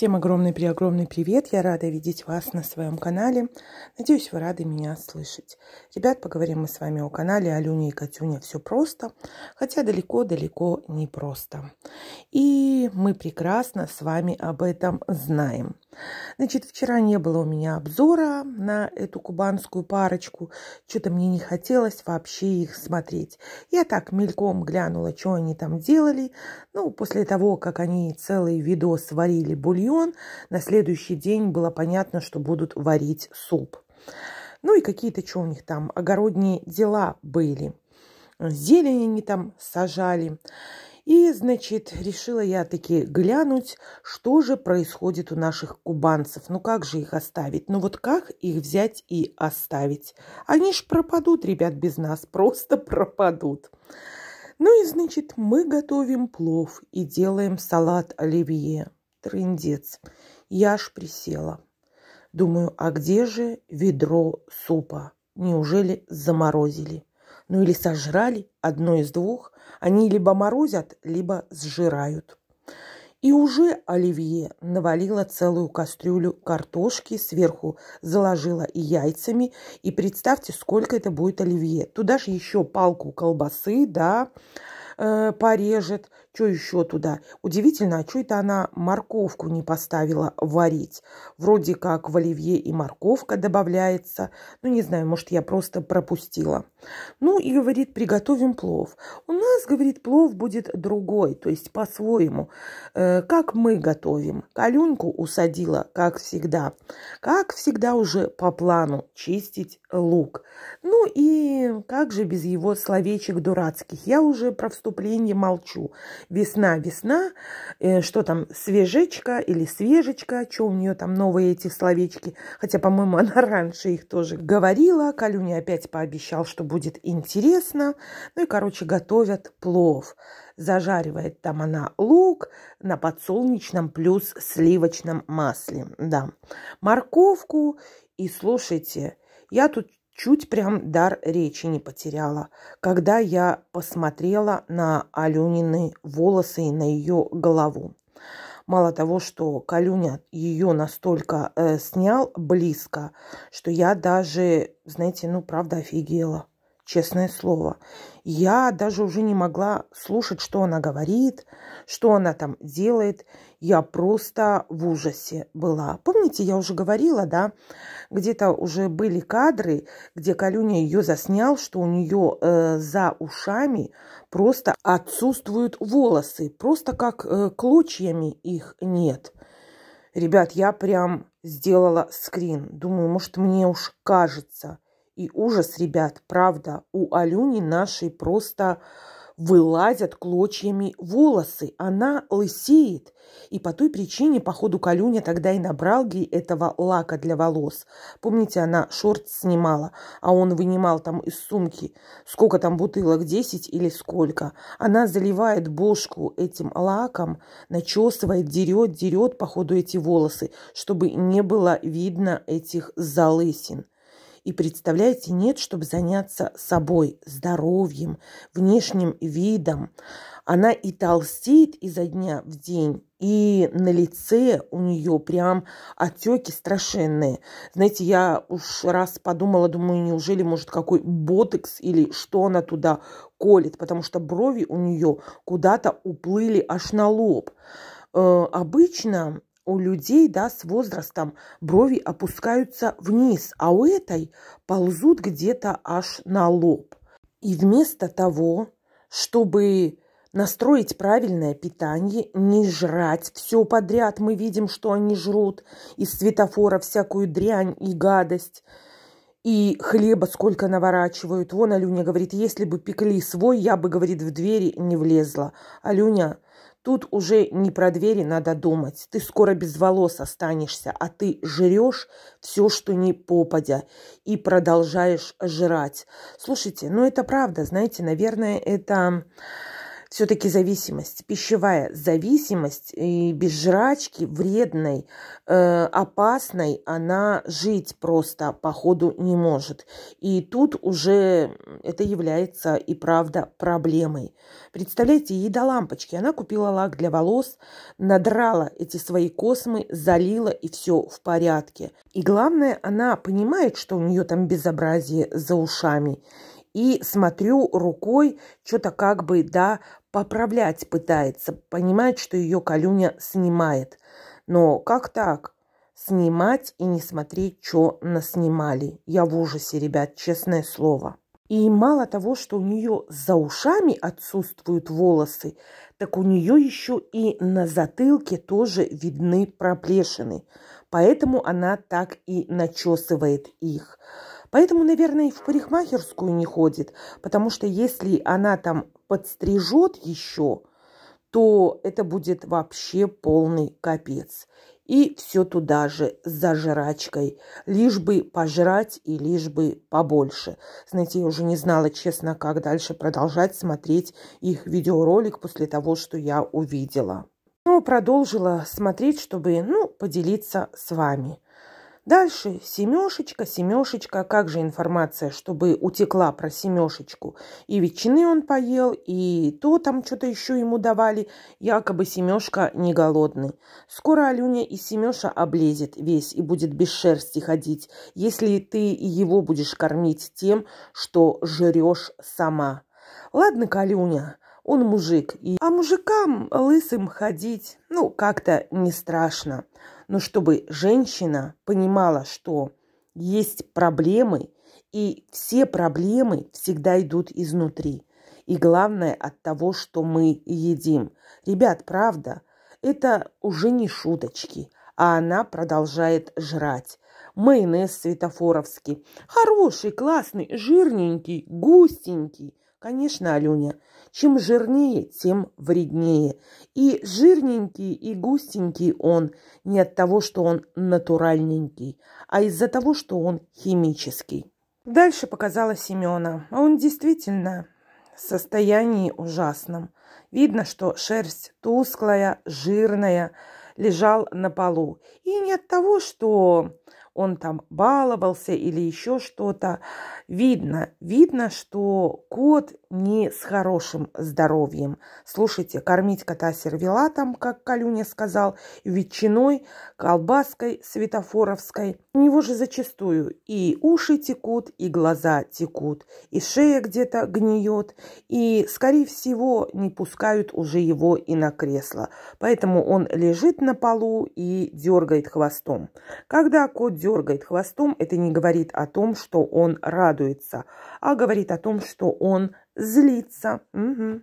Всем огромный-преогромный привет! Я рада видеть вас на своем канале. Надеюсь, вы рады меня слышать. Ребят, поговорим мы с вами о канале Алюни и Катюня. Все просто, хотя далеко-далеко не просто. И мы прекрасно с вами об этом знаем. Значит, вчера не было у меня обзора на эту кубанскую парочку. Что-то мне не хотелось вообще их смотреть. Я так мельком глянула, что они там делали. Ну, после того, как они целый видос сварили бульон, заменен. На следующий день было понятно, что будут варить суп. Ну и какие-то, что у них там, огородные дела были. Зелень они там сажали. И, значит, решила я таки глянуть, что же происходит у наших кубанцев. Ну как же их оставить? Ну вот как их взять и оставить? Они ж пропадут, ребят, без нас, просто пропадут. Ну и, значит, мы готовим плов и делаем салат оливье трындец. Я аж присела. Думаю, а где же ведро супа? Неужели заморозили? Ну или сожрали, одно из двух. Они либо морозят, либо сжирают. И уже Оливье навалила целую кастрюлю картошки, сверху заложила и яйцами. И представьте, сколько это будет Оливье. Туда же еще палку колбасы, да, Э, порежет. Что еще туда? Удивительно, а что это она морковку не поставила варить? Вроде как в оливье и морковка добавляется. Ну, не знаю, может, я просто пропустила. Ну, и говорит, приготовим плов. У нас, говорит, плов будет другой, то есть по-своему. Э, как мы готовим? Калюньку усадила, как всегда. Как всегда уже по плану чистить лук. Ну и как же без его словечек дурацких? Я уже про вступление молчу. Весна, весна, э, что там, свежечка или свежечка, что у нее там новые эти словечки. Хотя, по-моему, она раньше их тоже говорила. А Калюня опять пообещал, что будет интересно. Ну и, короче, готовят плов. Зажаривает там она лук на подсолнечном плюс сливочном масле. Да. Морковку и слушайте – я тут чуть прям дар речи не потеряла, когда я посмотрела на Алюнины волосы и на ее голову. Мало того, что Калюня ее настолько э, снял близко, что я даже, знаете, ну правда офигела честное слово. Я даже уже не могла слушать, что она говорит, что она там делает. Я просто в ужасе была. Помните, я уже говорила, да, где-то уже были кадры, где Калюня ее заснял, что у нее э, за ушами просто отсутствуют волосы, просто как э, клочьями их нет. Ребят, я прям сделала скрин. Думаю, может, мне уж кажется – и ужас, ребят, правда, у Алюни нашей просто вылазят клочьями волосы. Она лысеет. И по той причине, походу, Калюня тогда и набрал ей этого лака для волос. Помните, она шорт снимала, а он вынимал там из сумки сколько там бутылок, 10 или сколько. Она заливает бошку этим лаком, начесывает, дерет, дерет, походу, эти волосы, чтобы не было видно этих залысин. И представляете, нет, чтобы заняться собой, здоровьем, внешним видом. Она и толстеет изо дня в день, и на лице у нее прям отеки страшенные. Знаете, я уж раз подумала, думаю, неужели, может, какой ботекс или что она туда колет, потому что брови у нее куда-то уплыли аж на лоб. Э, обычно у людей да, с возрастом брови опускаются вниз, а у этой ползут где-то аж на лоб. И вместо того, чтобы настроить правильное питание, не жрать все подряд, мы видим, что они жрут из светофора всякую дрянь и гадость, и хлеба сколько наворачивают. Вон Алюня говорит, если бы пекли свой, я бы, говорит, в двери не влезла. Алюня, Тут уже не про двери надо думать. Ты скоро без волос останешься, а ты жрешь все, что не попадя, и продолжаешь жрать. Слушайте, ну это правда, знаете, наверное, это все-таки зависимость, пищевая зависимость и без жрачки вредной, э, опасной она жить просто по ходу не может. И тут уже это является и правда проблемой. Представляете, ей до лампочки. Она купила лак для волос, надрала эти свои космы, залила и все в порядке. И главное, она понимает, что у нее там безобразие за ушами и смотрю рукой, что-то как бы, да, поправлять пытается, понимает, что ее колюня снимает. Но как так? Снимать и не смотреть, что наснимали. Я в ужасе, ребят, честное слово. И мало того, что у нее за ушами отсутствуют волосы, так у нее еще и на затылке тоже видны проплешины. Поэтому она так и начесывает их. Поэтому, наверное, и в парикмахерскую не ходит, потому что если она там подстрижет еще, то это будет вообще полный капец. И все туда же, за жрачкой, лишь бы пожрать и лишь бы побольше. Знаете, я уже не знала, честно, как дальше продолжать смотреть их видеоролик после того, что я увидела. Но ну, продолжила смотреть, чтобы, ну, поделиться с вами – Дальше Семешечка, Семешечка, как же информация, чтобы утекла про Семешечку. И ветчины он поел, и то там что-то еще ему давали, якобы Семешка не голодный. Скоро Алюня и Семеша облезет весь и будет без шерсти ходить, если ты его будешь кормить тем, что жрешь сама. Ладно, Калюня, он мужик. И... А мужикам лысым ходить, ну, как-то не страшно. Но чтобы женщина понимала, что есть проблемы, и все проблемы всегда идут изнутри. И главное от того, что мы едим. Ребят, правда, это уже не шуточки, а она продолжает жрать. Майонез светофоровский. Хороший, классный, жирненький, густенький. Конечно, Алюня, чем жирнее, тем вреднее. И жирненький, и густенький он не от того, что он натуральненький, а из-за того, что он химический. Дальше показала Семена. А он действительно в состоянии ужасном. Видно, что шерсть тусклая, жирная, лежал на полу. И не от того, что он там баловался или еще что-то. Видно, видно, что кот не с хорошим здоровьем. Слушайте, кормить кота сервелатом, как Калюня сказал, ветчиной, колбаской светофоровской. У него же зачастую и уши текут, и глаза текут, и шея где-то гниет, и, скорее всего, не пускают уже его и на кресло. Поэтому он лежит на полу и дергает хвостом. Когда кот дергает хвостом, это не говорит о том, что он радуется, а говорит о том, что он злиться. Угу.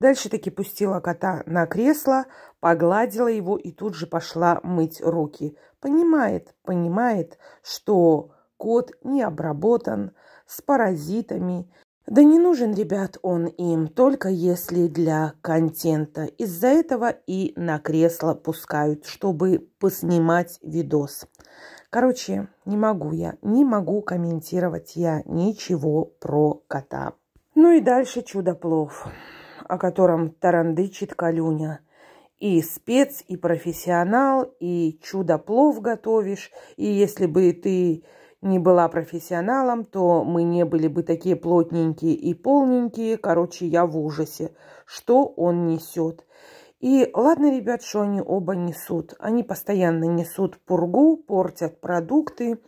Дальше таки пустила кота на кресло, погладила его и тут же пошла мыть руки. Понимает, понимает, что кот не обработан, с паразитами. Да не нужен, ребят, он им, только если для контента. Из-за этого и на кресло пускают, чтобы поснимать видос. Короче, не могу я, не могу комментировать я ничего про кота. Ну и дальше чудо-плов, о котором тарандычит Калюня. И спец, и профессионал, и чудо-плов готовишь. И если бы ты не была профессионалом, то мы не были бы такие плотненькие и полненькие. Короче, я в ужасе, что он несет. И ладно, ребят, что они оба несут. Они постоянно несут пургу, портят продукты,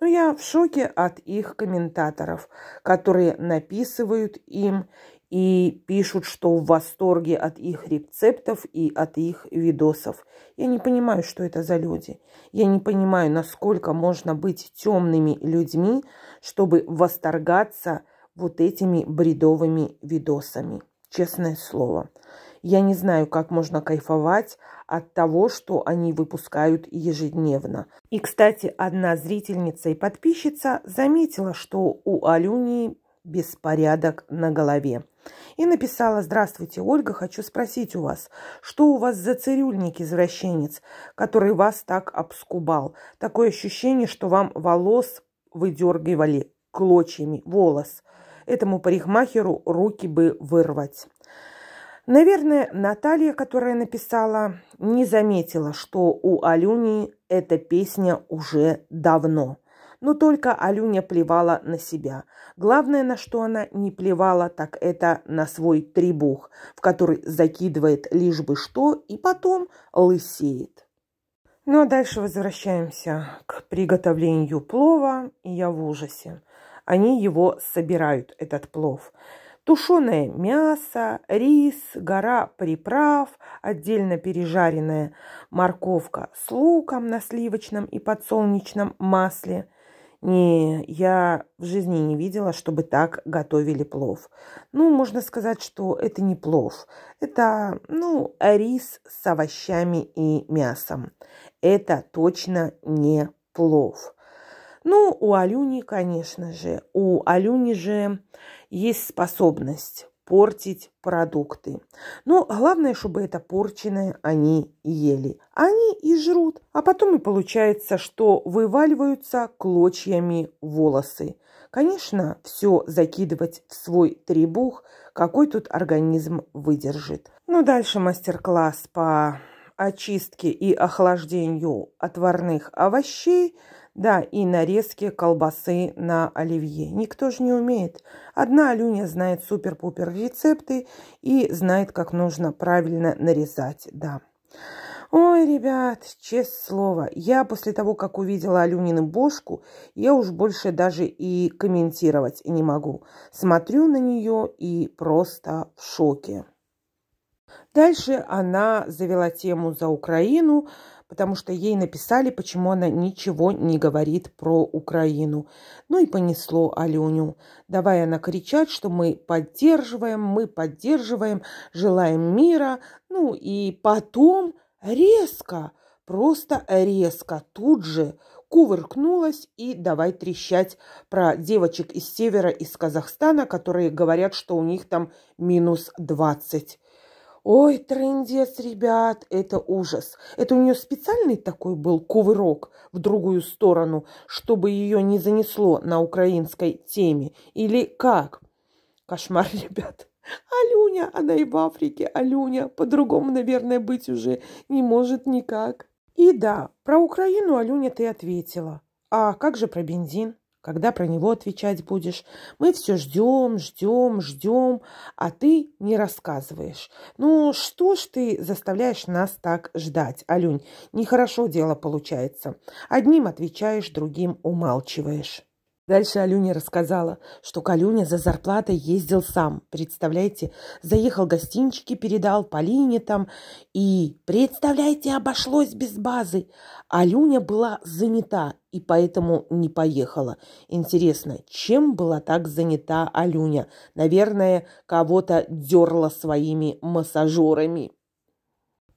но я в шоке от их комментаторов, которые написывают им и пишут, что в восторге от их рецептов и от их видосов. Я не понимаю, что это за люди. Я не понимаю, насколько можно быть темными людьми, чтобы восторгаться вот этими бредовыми видосами. Честное слово. Я не знаю, как можно кайфовать от того, что они выпускают ежедневно. И, кстати, одна зрительница и подписчица заметила, что у Алюни беспорядок на голове. И написала, здравствуйте, Ольга, хочу спросить у вас, что у вас за цирюльник-извращенец, который вас так обскубал? Такое ощущение, что вам волос выдергивали клочьями, волос. Этому парикмахеру руки бы вырвать. Наверное, Наталья, которая написала, не заметила, что у Алюни эта песня уже давно. Но только Алюня плевала на себя. Главное, на что она не плевала, так это на свой требух, в который закидывает лишь бы что и потом лысеет. Ну а дальше возвращаемся к приготовлению плова, и я в ужасе. Они его собирают, этот плов. Плов. Тушеное мясо, рис, гора приправ, отдельно пережаренная морковка с луком на сливочном и подсолнечном масле. Не, я в жизни не видела, чтобы так готовили плов. Ну, можно сказать, что это не плов. Это, ну, рис с овощами и мясом. Это точно не плов. Ну, у Алюни, конечно же, у Алюни же есть способность портить продукты. Но главное, чтобы это порченое они ели. Они и жрут, а потом и получается, что вываливаются клочьями волосы. Конечно, все закидывать в свой требух, какой тут организм выдержит. Ну, дальше мастер-класс по очистке и охлаждению отварных овощей – да, и нарезки колбасы на оливье. Никто же не умеет. Одна Алюня знает супер-пупер рецепты и знает, как нужно правильно нарезать. Да. Ой, ребят, честное слово, я после того, как увидела Алюнину бошку, я уж больше даже и комментировать не могу. Смотрю на нее и просто в шоке. Дальше она завела тему за Украину, потому что ей написали, почему она ничего не говорит про Украину. Ну и понесло Аленю. Давай она кричать, что мы поддерживаем, мы поддерживаем, желаем мира. Ну и потом резко, просто резко, тут же кувыркнулась и давай трещать про девочек из севера, из Казахстана, которые говорят, что у них там минус 20. Ой, трендец, ребят, это ужас. Это у нее специальный такой был кувырок в другую сторону, чтобы ее не занесло на украинской теме. Или как? Кошмар, ребят. Алюня, она и в Африке, Алюня. По-другому, наверное, быть уже не может никак. И да, про Украину Алюня ты ответила. А как же про бензин? когда про него отвечать будешь. Мы все ждем, ждем, ждем, а ты не рассказываешь. Ну что ж ты заставляешь нас так ждать, Алюнь? Нехорошо дело получается. Одним отвечаешь, другим умалчиваешь. Дальше Алюня рассказала, что Калюня за зарплатой ездил сам. Представляете, заехал гостинчики, передал Полине там. И, представляете, обошлось без базы. Алюня была занята и поэтому не поехала. Интересно, чем была так занята Алюня? Наверное, кого-то дерла своими массажерами.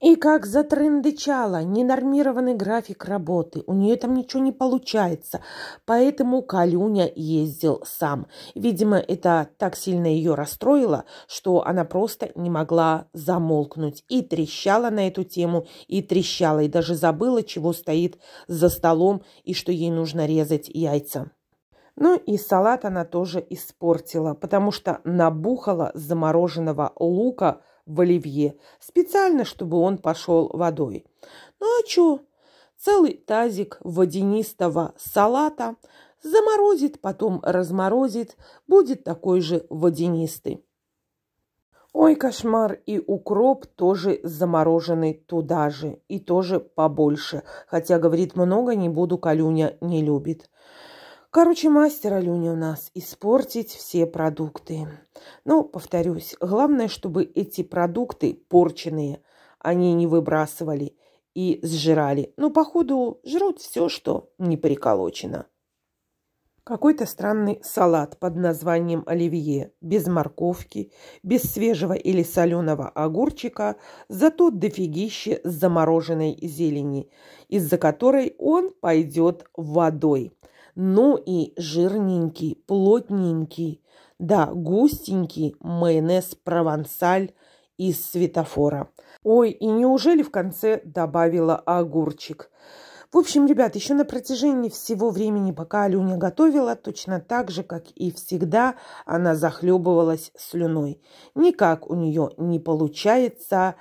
И как затрындычала, ненормированный график работы, у нее там ничего не получается, поэтому Калюня ездил сам. Видимо, это так сильно ее расстроило, что она просто не могла замолкнуть и трещала на эту тему, и трещала, и даже забыла, чего стоит за столом и что ей нужно резать яйца. Ну и салат она тоже испортила, потому что набухала замороженного лука – в оливье, специально, чтобы он пошел водой. Ну а чё? Целый тазик водянистого салата заморозит, потом разморозит, будет такой же водянистый. Ой, кошмар, и укроп тоже замороженный туда же, и тоже побольше, хотя, говорит, много не буду, Калюня не любит. Короче, мастер Алюня у нас испортить все продукты. Но, ну, повторюсь, главное, чтобы эти продукты порченные они не выбрасывали и сжирали. Но, ну, походу, жрут все, что не приколочено. Какой-то странный салат под названием оливье, без морковки, без свежего или соленого огурчика, зато дофигище замороженной зелени, из-за которой он пойдет водой – ну и жирненький, плотненький, да, густенький майонез «Провансаль» из светофора. Ой, и неужели в конце добавила огурчик? В общем, ребят, еще на протяжении всего времени, пока Алюня готовила, точно так же, как и всегда, она захлебывалась слюной. Никак у нее не получается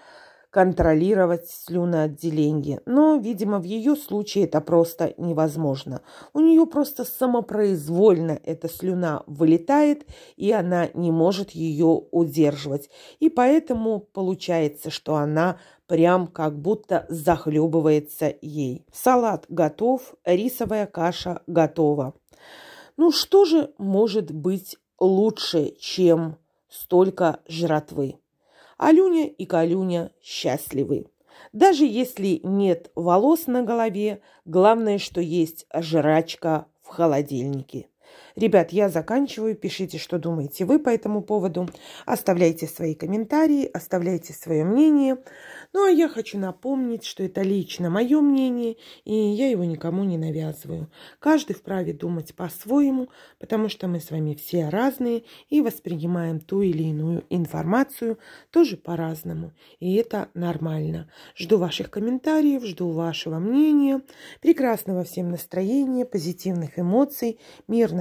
контролировать слюноотделение. Но, видимо, в ее случае это просто невозможно. У нее просто самопроизвольно эта слюна вылетает, и она не может ее удерживать. И поэтому получается, что она прям как будто захлебывается ей. Салат готов, рисовая каша готова. Ну что же может быть лучше, чем столько жратвы? Алюня и Калюня счастливы. Даже если нет волос на голове, главное, что есть жрачка в холодильнике. Ребят, я заканчиваю. Пишите, что думаете вы по этому поводу. Оставляйте свои комментарии, оставляйте свое мнение. Ну, а я хочу напомнить, что это лично мое мнение, и я его никому не навязываю. Каждый вправе думать по-своему, потому что мы с вами все разные и воспринимаем ту или иную информацию тоже по-разному. И это нормально. Жду ваших комментариев, жду вашего мнения. Прекрасного всем настроения, позитивных эмоций, мирного